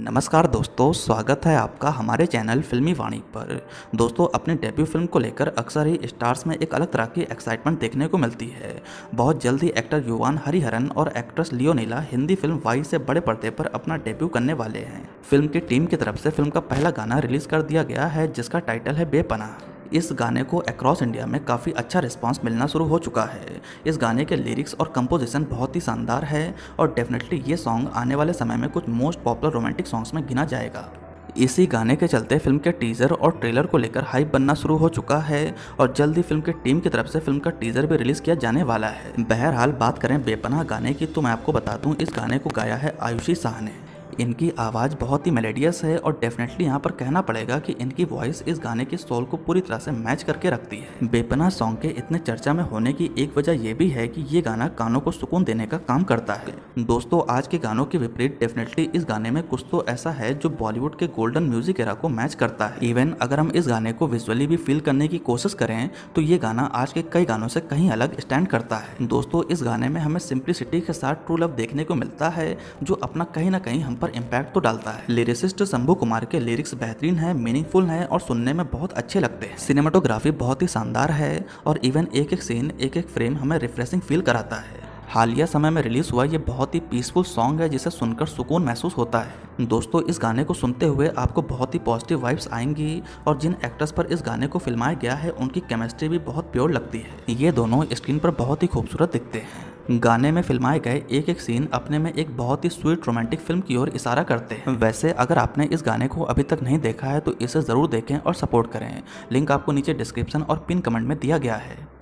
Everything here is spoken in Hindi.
नमस्कार दोस्तों स्वागत है आपका हमारे चैनल फिल्मी वाणी पर दोस्तों अपनी डेब्यू फिल्म को लेकर अक्सर ही स्टार्स में एक अलग तरह की एक्साइटमेंट देखने को मिलती है बहुत जल्द ही एक्टर युवान हरिहरन और actress Leo Neela Hindi film Y से बड़े पर्दे पर अपना डेब्यू करने वाले हैं फिल्म की टीम की तरफ से फिल्म का पहला गाना रिलीज कर दिया गया है जिसका टाइटल है बेपना इस गाने को अक्रॉस इंडिया में काफ़ी अच्छा रिस्पॉन्स मिलना शुरू हो चुका है इस गाने के लिरिक्स और कंपोजिशन बहुत ही शानदार है और डेफिनेटली ये सॉन्ग आने वाले समय में कुछ मोस्ट पॉपुलर रोमांटिक सॉन्ग्स में गिना जाएगा इसी गाने के चलते फिल्म के टीज़र और ट्रेलर को लेकर हाइप बनना शुरू हो चुका है और जल्द ही फिल्म की टीम की तरफ से फिल्म का टीज़र भी रिलीज़ किया जाने वाला है बहरहाल बात करें बेपना गाने की तो मैं आपको बता दूं इस गाने को गाया है आयुषी शाह ने इनकी आवाज़ बहुत ही मेलेडियस है और डेफिनेटली यहाँ पर कहना पड़ेगा कि इनकी वॉइस इस गाने के सोल को पूरी तरह से मैच करके रखती है बेपना सॉन्ग के इतने चर्चा में होने की एक वजह यह भी है कि ये गाना कानों को सुकून देने का काम करता है दोस्तों आज के गानों के विपरीत डेफिनेटली इस गाने में कुछ तो ऐसा है जो बॉलीवुड के गोल्डन म्यूजिक एरा को मैच करता है इवन अगर हम इस गाने को विजुअली भी फील करने की कोशिश करें तो ये गाना आज के कई गानों से कहीं अलग स्टैंड करता है दोस्तों इस गाने में हमें सिंप्लिसिटी के साथ ट्रू लव देखने को मिलता है जो अपना कहीं ना कहीं हम पर पर इम्पैक्ट तो डालता है लिरिसिस्ट शंभु कुमार के लिरिक्स बेहतरीन है मीनिंगफुल है और सुनने में बहुत अच्छे लगते हैं सिनेमाटोग्राफी बहुत ही शानदार है और इवन एक एक सीन एक एक फ्रेम हमें रिफ्रेशिंग फील कराता है हालिया समय में रिलीज हुआ ये बहुत ही पीसफुल सॉन्ग है जिसे सुनकर सुकून महसूस होता है दोस्तों इस गाने को सुनते हुए आपको बहुत ही पॉजिटिव वाइब्स आएंगी और जिन एक्टर्स पर इस गाने को फिल्माया गया है उनकी केमिस्ट्री भी बहुत प्योर लगती है ये दोनों स्क्रीन पर बहुत ही खूबसूरत दिखते हैं गाने में फिल्माए गए एक एक सीन अपने में एक बहुत ही स्वीट रोमांटिक फिल्म की ओर इशारा करते हैं वैसे अगर आपने इस गाने को अभी तक नहीं देखा है तो इसे ज़रूर देखें और सपोर्ट करें लिंक आपको नीचे डिस्क्रिप्शन और पिन कमेंट में दिया गया है